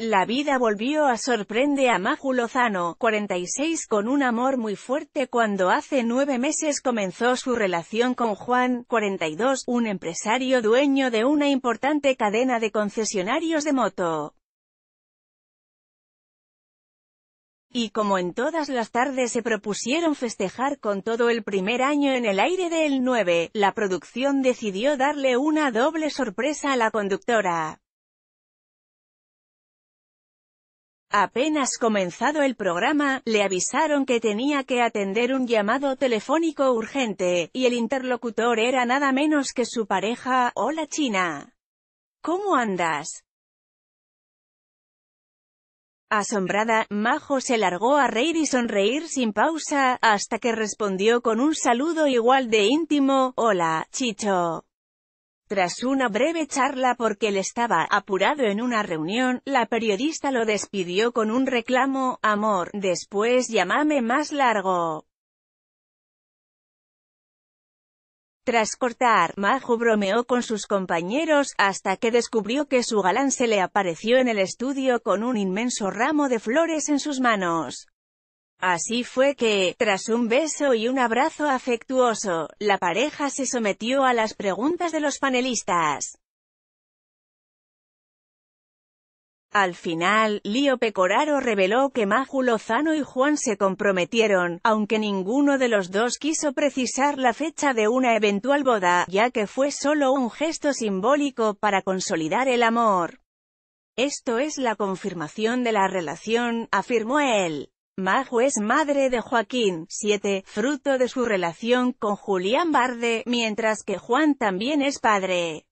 La vida volvió a sorprende a Maju Lozano, 46 con un amor muy fuerte cuando hace nueve meses comenzó su relación con Juan, 42, un empresario dueño de una importante cadena de concesionarios de moto. Y como en todas las tardes se propusieron festejar con todo el primer año en el aire del 9, la producción decidió darle una doble sorpresa a la conductora. Apenas comenzado el programa, le avisaron que tenía que atender un llamado telefónico urgente, y el interlocutor era nada menos que su pareja, Hola China. ¿Cómo andas? Asombrada, Majo se largó a reír y sonreír sin pausa, hasta que respondió con un saludo igual de íntimo, Hola, Chicho. Tras una breve charla porque él estaba apurado en una reunión, la periodista lo despidió con un reclamo, amor, después llámame más largo. Tras cortar, Maju bromeó con sus compañeros, hasta que descubrió que su galán se le apareció en el estudio con un inmenso ramo de flores en sus manos. Así fue que, tras un beso y un abrazo afectuoso, la pareja se sometió a las preguntas de los panelistas. Al final, Lío Pecoraro reveló que Májulo Lozano y Juan se comprometieron, aunque ninguno de los dos quiso precisar la fecha de una eventual boda, ya que fue solo un gesto simbólico para consolidar el amor. Esto es la confirmación de la relación, afirmó él. Majo es madre de Joaquín, 7, fruto de su relación con Julián Barde, mientras que Juan también es padre.